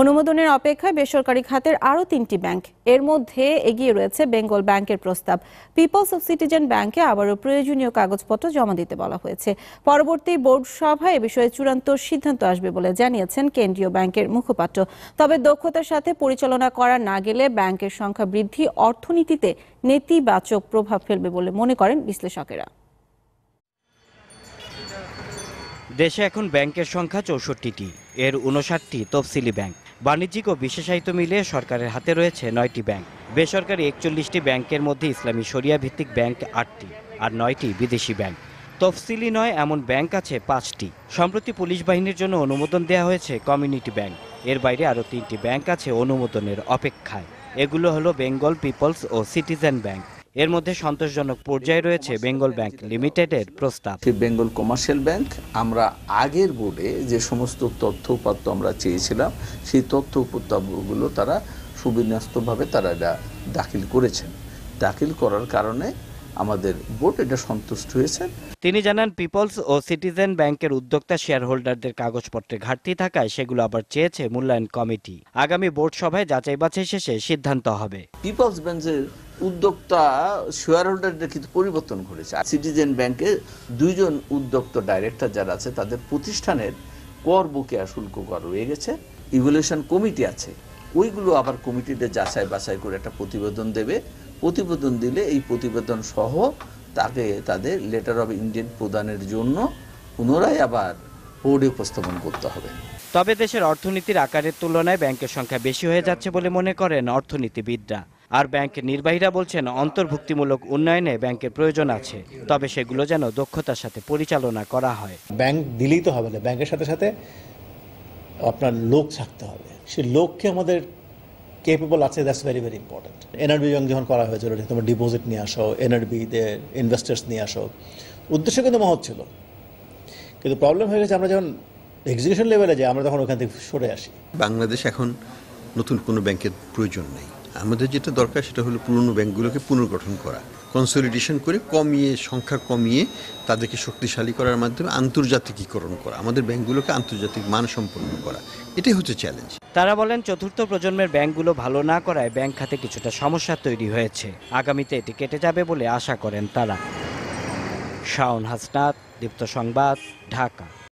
অনুমোদনের অপেক্ষায় বেসরকারি খাতের আরও তিনটি ব্যাংক এর মধ্যে এগিয়ে রয়েছে বেঙ্গল ব্যাংকের প্রস্তাব পিপলস অফ সিটিজেন ব্যাংকে আবারও প্রয়োজনীয় কাগজপত্র জমা দিতে বলা হয়েছে পরবর্তী বোর্ড সভায় এ বিষয়ে চূড়ান্ত সিদ্ধান্ত আসবে বলে জানিয়েছেন কেন্দ্রীয় ব্যাংকের মুখপাত্র তবে দক্ষতার সাথে পরিচালনা করা না গেলে ব্যাংকের সংখ্যা বৃদ্ধি অর্থনীতিতে নেতিবাচক প্রভাব ফেলবে বলে মনে করেন বিশ্লেষকেরা দেশে এখন ব্যাংকের সংখ্যা চৌষট্টিটি এর উনষাটটি তফসিলি ব্যাংক বাণিজ্যিক ও বিশেষায়িত মিলে সরকারের হাতে রয়েছে নয়টি ব্যাংক বেসরকারি একচল্লিশটি ব্যাংকের মধ্যে ইসলামী সরিয়া ভিত্তিক ব্যাংক আটটি আর নয়টি বিদেশি ব্যাংক তফসিলি নয় এমন ব্যাংক আছে পাঁচটি সম্প্রতি পুলিশ বাহিনীর জন্য অনুমোদন দেওয়া হয়েছে কমিউনিটি ব্যাংক এর বাইরে আরও তিনটি ব্যাংক আছে অনুমোদনের অপেক্ষায় এগুলো হলো বেঙ্গল পিপলস ও সিটিজেন ব্যাংক এর মধ্যে সন্তোষজনক পর্যায়ে রয়েছে বেঙ্গল ব্যাংক লিমিটেডের প্রস্তাব বেঙ্গল কমার্শিয়াল ব্যাংক আমরা আগের বোর্ডে যে সমস্ত তথ্য উপাত্ত আমরা চেয়েছিলাম সেই তথ্য উপাত্তগুলো তারা সুবিন্যস্তভাবে তারা এটা দাখিল করেছেন দাখিল করার কারণে আমাদের বোর্ড এটা সন্তুষ্ট হয়েছে তিনি জানান পিপলস ও সিটিজেন ব্যাংকের উদ্যোক্তা শেয়ার হোল্ডারদের কাগজপত্রে ঘাটতি থাকায় সেগুলো আবার চেয়েছে মূল্যায়ন কমিটি আগামী বোর্ড সভায় যাচাই বাছাই শেষে সিদ্ধান্ত হবে পিপলস ব্যাংকের উদ্যোক্তা শেয়ার হোল্ডারদের কিন্তু পরিবর্তন ঘটেছে সিটিজেন ব্যাংকে দুইজন উদ্যোক্তা ডাইরেক্টর যারা আছে তাদের প্রতিষ্ঠানের কর বুকে শুল্ক কর রয়ে গেছে ইভলিউশন কমিটি আছে ওইগুলো আবার কমিটিতে যাচাই বাছাই করে একটা প্রতিবেদন দেবে প্রতিবেদন দিলে এই প্রতিবেদন সহ তাকে তাদের লেটার অব ইন্ডিয়ান প্রদানের জন্য পুনরায় আবার বোর্ডে উপস্থাপন করতে হবে তবে দেশের অর্থনীতির আকারের তুলনায় ব্যাংকের সংখ্যা বেশি হয়ে যাচ্ছে বলে মনে করেন অর্থনীতিবিদরা আর ব্যাংকের নির্বাহীরা বলছেন অন্তর্ভুক্তিমূলক উন্নয়নে ব্যাংকের প্রয়োজন আছে তবে সেগুলো যেন দক্ষতার সাথে পরিচালনা করা হয় ব্যাংক দিলেই তো হবে না ব্যাংকের সাথে সাথে আপনার লোক থাকতে হবে সে লোককে আমাদের কেপেবল আছে that's very very important NRB bank যখন করা হয়েছিল তোমার ডিপোজিট নিয়ে আসো এনআরবিতে ইনভেস্টার্স নিয়ে আসো উদ্দেশ্য কিন্তু মহৎ ছিল কিন্তু প্রবলেম হয়ে গেছে আমরা যখন এক্সিকিউশন লেভেলে যাই আমরা তখন ওখান থেকে সরে আসি বাংলাদেশ এখন নতুন কোনো ব্যাংকের প্রয়োজন নেই আমাদের যেটা দরকার সেটা হলো পুরনো ব্যাংকগুলোকে পুনর্গঠন করা কনসলিডেশন করে কমিয়ে সংখ্যা কমিয়ে তাদেরকে শক্তিশালী করার মাধ্যমে আন্তর্জাতিকীকরণ করা আমাদের ব্যাংকগুলোকে আন্তর্জাতিক মান সম্পন্ন করা এটাই হচ্ছে চ্যালেঞ্জ তারা বলেন চতুর্থ প্রজন্মের ব্যাংকগুলো ভালো না করায় ব্যাংক খাতে কিছুটা সমস্যা তৈরি হয়েছে আগামীতে এটি কেটে যাবে বলে আশা করেন তারা শাওন হাসনাত দীপ্ত সংবাদ ঢাকা